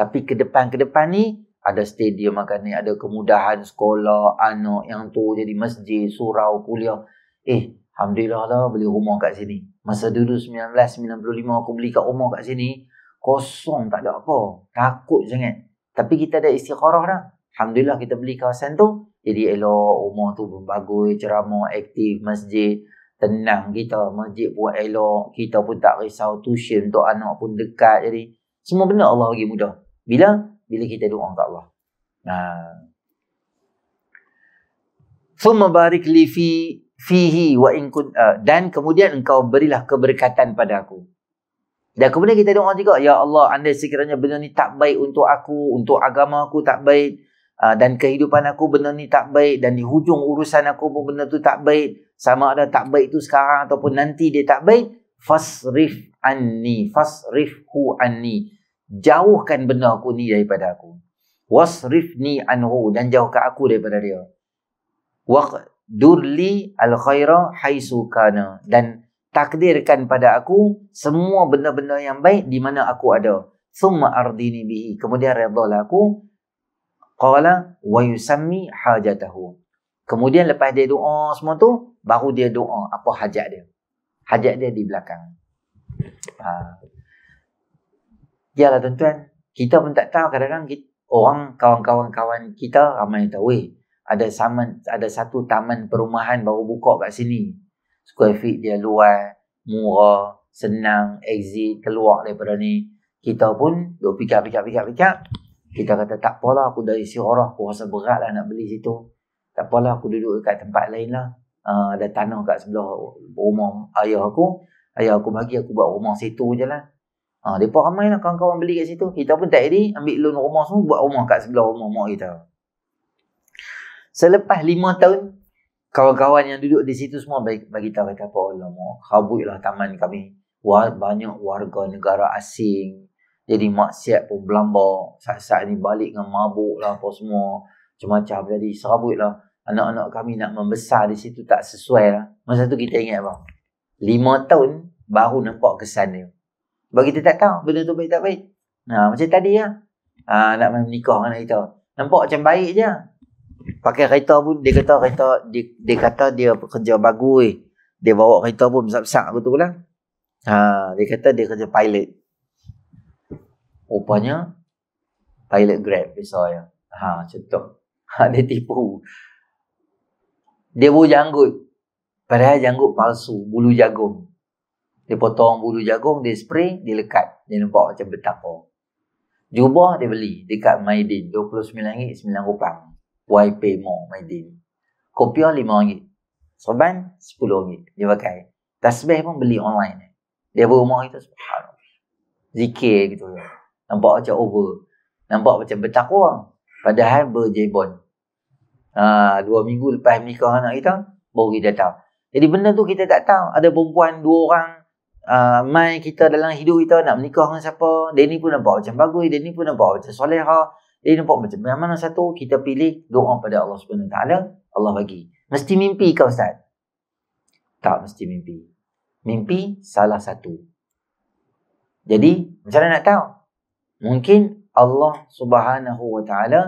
tapi ke depan ke depan ni ada stadium makan ni, ada kemudahan sekolah, anak yang tu jadi masjid, surau, kuliah. Eh, Alhamdulillah lah beli rumah kat sini. Masa dulu 1995 aku beli kat rumah kat sini, kosong tak ada apa. Takut sangat. Tapi kita ada istiqarah dah. Alhamdulillah kita beli kawasan tu, jadi elok, rumah tu bagus, ceramah, aktif, masjid. Tenang kita, masjid buat elok. Kita pun tak risau, tuition untuk anak pun dekat. Jadi, semua benda Allah bagi mudah. Bila bila kita doa kepada Allah. Thumma ha. barik li fi fihi wa in kun ah, dan kemudian engkau berilah keberkatan pada aku. Dan kemudian kita doa juga, Ya Allah, anda sekiranya benda ni tak baik untuk aku, untuk agama aku tak baik, ah, dan kehidupan aku benda ni tak baik, dan di hujung urusan aku pun benda tu tak baik, sama ada tak baik tu sekarang ataupun nanti dia tak baik, Fasrif anni, fasrifhu anni jauhkan benda aku ni daripada aku wasrifni anhu dan jauhkan aku daripada dia wa durli al khaira haisu kana dan takdirkan pada aku semua benda-benda yang baik di mana aku ada thumma ardini bihi kemudian redahlah aku qala wa yusammi hajatahu kemudian lepas dia doa semua tu baru dia doa apa hajat dia hajat dia di belakang Uh, Yalah tuan-tuan, kita pun tak tahu kadang-kadang kita, orang kawan-kawan-kawan kita ramai yang tahu, eh, ada saman, ada satu taman perumahan baru buka kat sini. Square feet dia luar, murah, senang, exit, keluar daripada ni. Kita pun duk fikir-fikir-fikir-fikir. Kita kata tak apalah aku dari si orang aku rasa berat lah nak beli situ. Tak apalah aku duduk dekat tempat lain lah. Uh, ada tanah kat sebelah rumah ayah aku. Ayah aku bagi aku buat rumah situ je lah. Ha, mereka ramai lah kawan-kawan beli kat situ. Kita pun tak ada ambil loan rumah semua buat rumah kat sebelah rumah mak kita. Selepas lima tahun, kawan-kawan yang duduk di situ semua bagi, bagi tahu kata apa Allah mak. Kabutlah taman kami. War, banyak warga negara asing. Jadi maksiat pun belamba. Saat-saat ni balik dengan mabuk lah apa semua. Macam-macam jadi serabutlah. Anak-anak kami nak membesar di situ tak sesuai lah. Masa tu kita ingat apa? 5 tahun baru nampak kesan dia. Sebab kita tak tahu benda tu baik tak baik. Ha, macam tadi lah. Ha, nak menikah dengan kita. Nampak macam baik je. Pakai kereta pun dia kata kereta dia, dia kata dia kerja bagus. Dia bawa kereta pun besar-besar aku tu lah. Ha, dia kata dia kerja pilot. Rupanya pilot grab besarnya. Ha, contoh. Ha, dia tipu. Dia pun janggut. Padahal janggut palsu. Bulu jagung. Dia potong bulu jagung, dia spray, dia lekat. Dia nampak macam betapong. Jubah dia beli dekat Maidin. RM29, RM9 rupang. Why pay more Maidin? Kopiah RM5. Serban RM10. Dia pakai. Tasbih pun beli online. Dia berumah itu subhanallah. Zikir gitu. Nampak macam over. Nampak macam bertakwa. Padahal berjebon. Ha, dua minggu lepas nikah anak kita, baru kita tahu. Jadi benda tu kita tak tahu. Ada perempuan dua orang uh, mai kita dalam hidup kita nak menikah dengan siapa dia ni pun nampak macam bagus dia ni pun nampak macam soleha ha. dia ni nampak macam yang mana satu kita pilih doa pada Allah SWT Allah bagi mesti mimpi kau Ustaz tak mesti mimpi mimpi salah satu jadi macam mana nak tahu mungkin Allah Subhanahu Wa Taala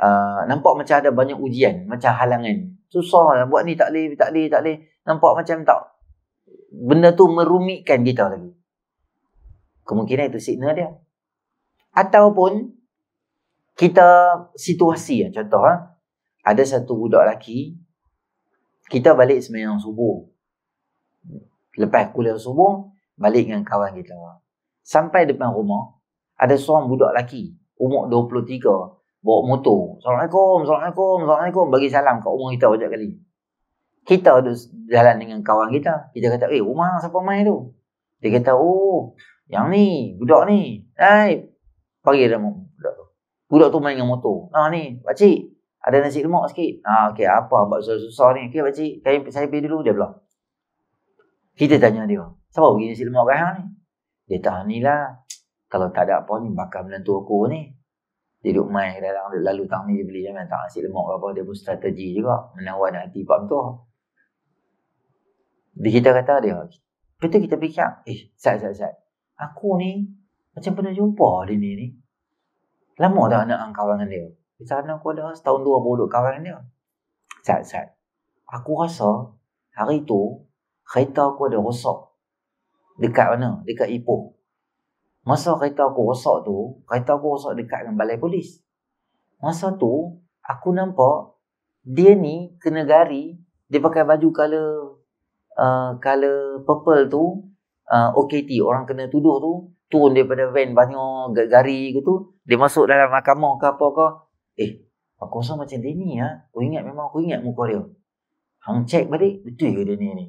ah, nampak macam ada banyak ujian macam halangan susah lah buat ni tak leh tak leh tak leh nampak macam tak benda tu merumitkan kita lagi. Kemungkinan itu signal dia. Ataupun kita situasi ya contoh ha? ada satu budak lelaki kita balik sembang subuh. Lepas kuliah subuh balik dengan kawan kita. Sampai depan rumah ada seorang budak lelaki umur 23 bawa motor. Assalamualaikum, assalamualaikum, assalamualaikum bagi salam kat umur kita banyak kali kita tu jalan dengan kawan kita. Kita kata, eh rumah siapa main tu? Dia kata, oh yang ni, budak ni. Hai, pagi dah mau budak tu. Budak tu main dengan motor. Nah ni, pakcik. Ada nasi lemak sikit. Ah, okey, apa buat susah-susah ni? Okey, pakcik. saya pergi dulu, dia belah. Kita tanya dia, siapa pergi nasi lemak kat ni? Dia tahu ni lah. Kalau tak ada apa ni, bakal menentu aku ni. Dia duduk main dalam lalu tahun ni dia beli jaman tak nasi lemak ke apa dia pun strategi juga menawan hati pak tua dia kita kata dia. Lepas tu kita fikir, eh, sat, sat, sat. Aku ni macam pernah jumpa dia ni ni. Lama dah nak kawan dengan dia. Di sana aku dah setahun dua baru duduk kawan dia. Sat, sat. Aku rasa hari tu kereta aku ada rosak. Dekat mana? Dekat Ipoh. Masa kereta aku rosak tu, kereta aku rosak dekat dengan balai polis. Masa tu, aku nampak dia ni kena gari, dia pakai baju colour Uh, color purple tu uh, OKT orang kena tuduh tu turun daripada van banyak gari ke tu dia masuk dalam mahkamah ke apa ke eh aku rasa macam dia ni ha? aku ingat memang aku ingat muka dia hang check balik betul ke dia ni ni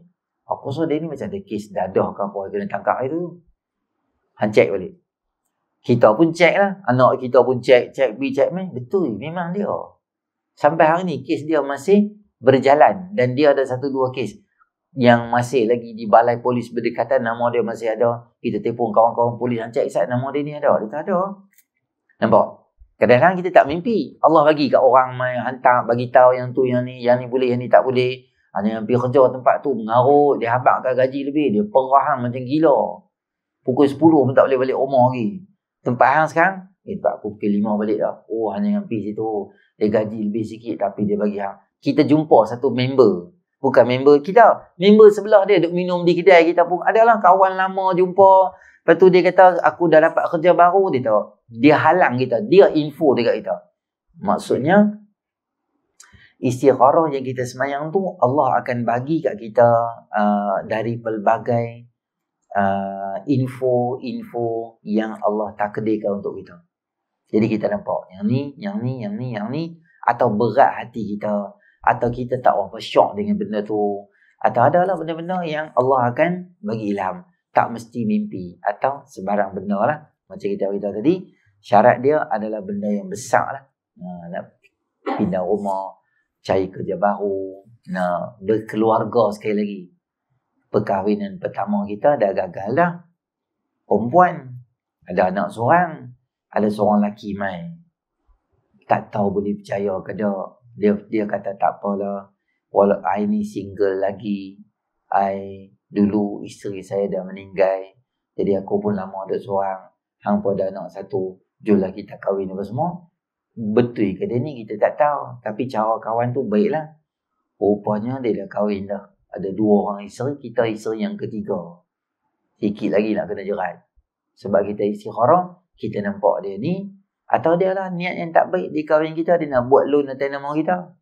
aku rasa dia ni macam ada kes dadah ke apa kena tangkap itu hang check balik kita pun check lah anak kita pun check check B check man betul memang dia sampai hari ni kes dia masih berjalan dan dia ada satu dua kes yang masih lagi di balai polis berdekatan nama dia masih ada kita telefon kawan-kawan polis nak cek nama dia ni ada dia tak ada nampak kadang-kadang kita tak mimpi Allah bagi kat orang mai hantar bagi tahu yang tu yang ni yang ni boleh yang ni tak boleh ada ha, yang pergi kerja tempat tu mengarut dia habaqkan gaji lebih dia perahan macam gila pukul 10 pun tak boleh balik rumah lagi tempat hang sekarang eh tak pukul 5 balik dah oh hanya yang pergi situ dia gaji lebih sikit tapi dia bagi hang kita jumpa satu member bukan member kita. Member sebelah dia duduk minum di kedai kita pun adalah kawan lama jumpa. Lepas tu dia kata aku dah dapat kerja baru dia tahu. Hmm. Dia halang kita, dia info dekat kita. Maksudnya istikharah yang kita semayang tu Allah akan bagi kat kita uh, dari pelbagai uh, info-info yang Allah takdirkan untuk kita. Jadi kita nampak yang ni, yang ni, yang ni, yang ni atau berat hati kita atau kita tak apa syok dengan benda tu atau adalah benda-benda yang Allah akan bagi ilham tak mesti mimpi atau sebarang benda lah macam kita beritahu tadi syarat dia adalah benda yang besar lah nak pindah rumah cari kerja baru nak berkeluarga sekali lagi perkahwinan pertama kita dah gagal dah perempuan ada anak seorang ada seorang lelaki main tak tahu boleh percaya ke tak dia dia kata tak apalah walau I ni single lagi I dulu isteri saya dah meninggal jadi aku pun lama ada seorang hang pun ada anak satu jolah kita kahwin apa semua betul ke dia ni kita tak tahu tapi cara kawan tu baiklah rupanya dia dah kahwin dah ada dua orang isteri kita isteri yang ketiga sikit lagi nak kena jerat sebab kita isteri haram kita nampak dia ni atau dia lah niat yang tak baik di kawin kita dia nak buat loan atas nama kita.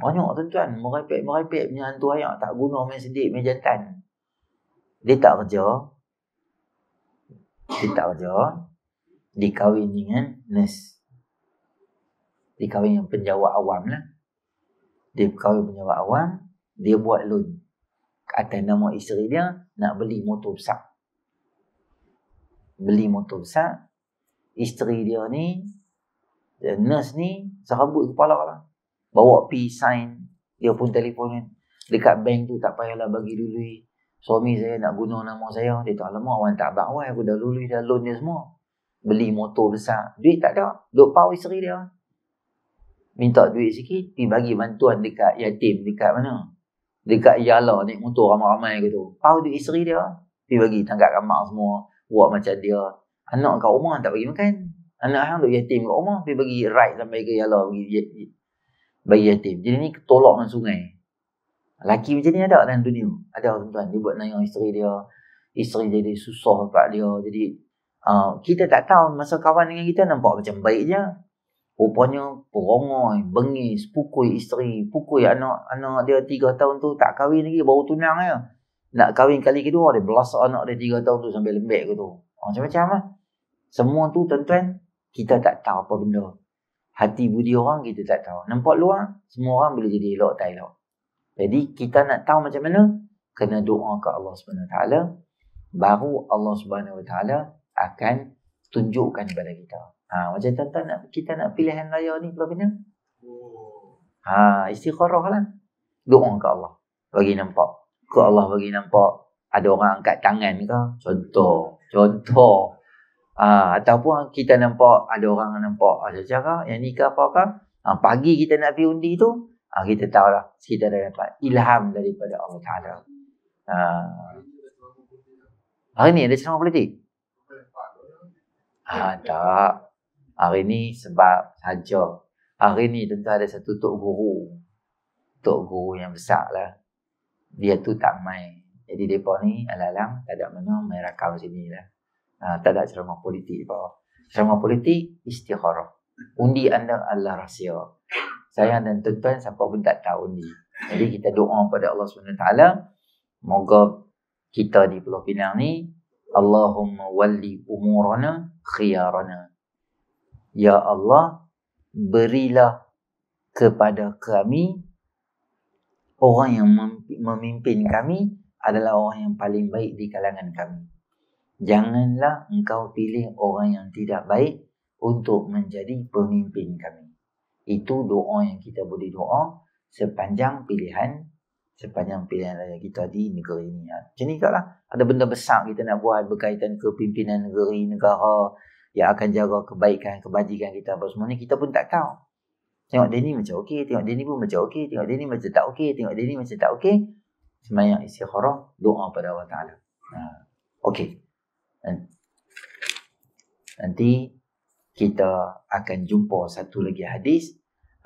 Banyak tuan-tuan, merepek-merepek punya hantu hayak tak guna main sedik, main jantan. Dia tak kerja. Dia tak kerja. kawin dengan nurse. kawin dengan penjawat awam lah. Dia kawin penjawat awam, dia buat loan. Atas nama isteri dia, nak beli motor besar. Beli motor besar, isteri dia ni dia nurse ni serabut kepala lah bawa pi sign dia pun telefon kan dekat bank tu tak payahlah bagi dulu suami saya nak guna nama saya dia tak lama awak tak bawa aku dah lulu dah loan dia semua beli motor besar duit tak ada duk pau isteri dia minta duit sikit pi bagi bantuan dekat yatim dekat mana dekat yala naik motor ramai-ramai gitu pau duit isteri dia pi bagi tangkap kamar semua buat macam dia anak kat rumah tak bagi makan. Anak hang duk yatim kat rumah, pergi bagi ride sampai ke Yala bagi bagi yatim. Jadi ni ketolak dengan sungai. Laki macam ni ada dalam dunia. Ada tuan-tuan, dia buat nayang isteri dia. Isteri jadi susah kat dia. Jadi uh, kita tak tahu masa kawan dengan kita nampak macam baik je. Rupanya perongoi, bengis, pukul isteri, pukul anak anak dia tiga tahun tu tak kahwin lagi, baru tunang je. Nak kahwin kali kedua, dia belasak anak dia tiga tahun tu sampai lembek ke tu. Ah, macam-macam lah. Semua tu tuan-tuan, kita tak tahu apa benda. Hati budi orang kita tak tahu. Nampak luar, semua orang boleh jadi elok tak elok. Jadi kita nak tahu macam mana, kena doa ke Allah Subhanahu Taala baru Allah Subhanahu Wa akan tunjukkan kepada kita. Ha, macam tuan-tuan kita nak pilihan raya ni pula kena. Ha, istikharah lah. Doa ke Allah. Bagi nampak. Ke Allah bagi nampak. Ada orang angkat tangan ke? Contoh. Contoh. Ah, ataupun kita nampak ada orang nampak ada ah, cara yang nikah apa-apa. Ah, pagi kita nak pergi undi tu, ah, kita lah kita dah dapat ilham daripada Allah Ta'ala. Ah. Hari ni ada ceramah politik? Ah, tak. Hari ni sebab saja. Hari ni tentu ada satu tok guru. Tok guru yang besar lah. Dia tu tak main. Jadi mereka ni alalang tak ada mana main rakam sini lah. Ha, tak ada ceramah politik di bawah. Ceramah politik istikharah. Undi anda Allah rahsia. Saya dan tuan-tuan siapa pun tak tahu ni. Jadi kita doa kepada Allah SWT. Moga kita di Pulau Pinang ni Allahumma wali umurana khiyarana. Ya Allah, berilah kepada kami orang yang memimpin kami adalah orang yang paling baik di kalangan kami janganlah engkau pilih orang yang tidak baik untuk menjadi pemimpin kami. Itu doa yang kita boleh doa sepanjang pilihan sepanjang pilihan raya kita di negeri ini. Ha, macam ni lah. Ada benda besar kita nak buat berkaitan kepimpinan negeri, negara yang akan jaga kebaikan, kebajikan kita apa semua ni. Kita pun tak tahu. Tengok dia ni macam okey, tengok dia ni pun macam okey, tengok dia ni macam tak okey, tengok dia ni macam tak okey. Semayang isi khara, doa pada Allah Ta'ala. Ha, okey. Nanti kita akan jumpa satu lagi hadis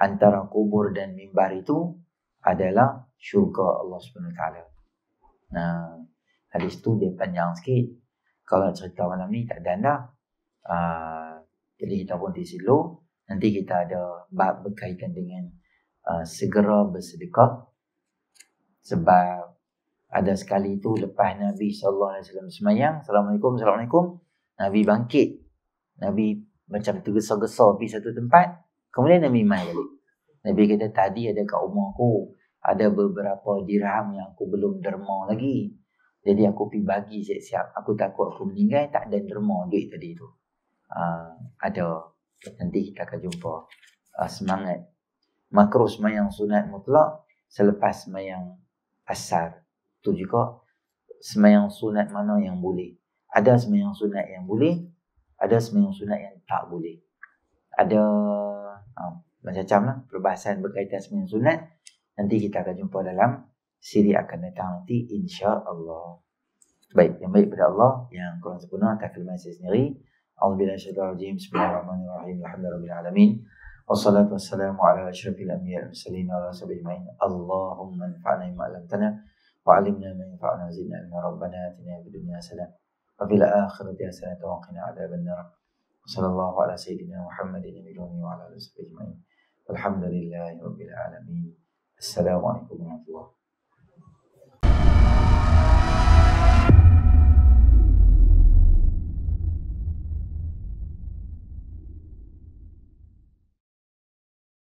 antara kubur dan mimbar itu adalah syurga Allah Subhanahu taala. Nah, hadis tu dia panjang sikit. Kalau cerita malam ni tak dana. Uh, ah, jadi kita pun disilu. Nanti kita ada bab berkaitan dengan uh, segera bersedekah sebab ada sekali itu lepas Nabi sallallahu alaihi wasallam semayang, assalamualaikum assalamualaikum, Nabi bangkit. Nabi macam tergesa-gesa pergi satu tempat, kemudian Nabi mai balik. Nabi kata tadi ada kat rumah aku ada beberapa dirham yang aku belum derma lagi. Jadi aku pi bagi siap-siap. Aku takut aku meninggal tak ada derma duit tadi tu. Uh, ada nanti kita akan jumpa uh, semangat makruh semayang sunat mutlak selepas semayang asar. Tu juga semayang sunat mana yang boleh. Ada semayang sunat yang boleh, ada semayang sunat yang tak boleh. Ada ha, macam-macam lah perbahasan berkaitan semayang sunat. Nanti kita akan jumpa dalam siri akan datang nanti insya Allah. Baik, yang baik pada Allah, yang kurang sempurna, tak kelima saya sendiri. Alhamdulillah syaitan rajim, bismillahirrahmanirrahim, alhamdulillah alamin. Wassalatu wassalamu ala asyrafil amir, salina ala sabi jemain. Allahumma anfa'na imma'alam tanah. وعلمنا ما ينفعنا وزدنا علما ربنا اتنا في الدنيا سلام وفي الاخره حسنه وقنا عذاب النار وصلى الله على سيدنا محمد النبي الامي وعلى اله وصحبه اجمعين والحمد لله رب العالمين السلام عليكم ورحمه الله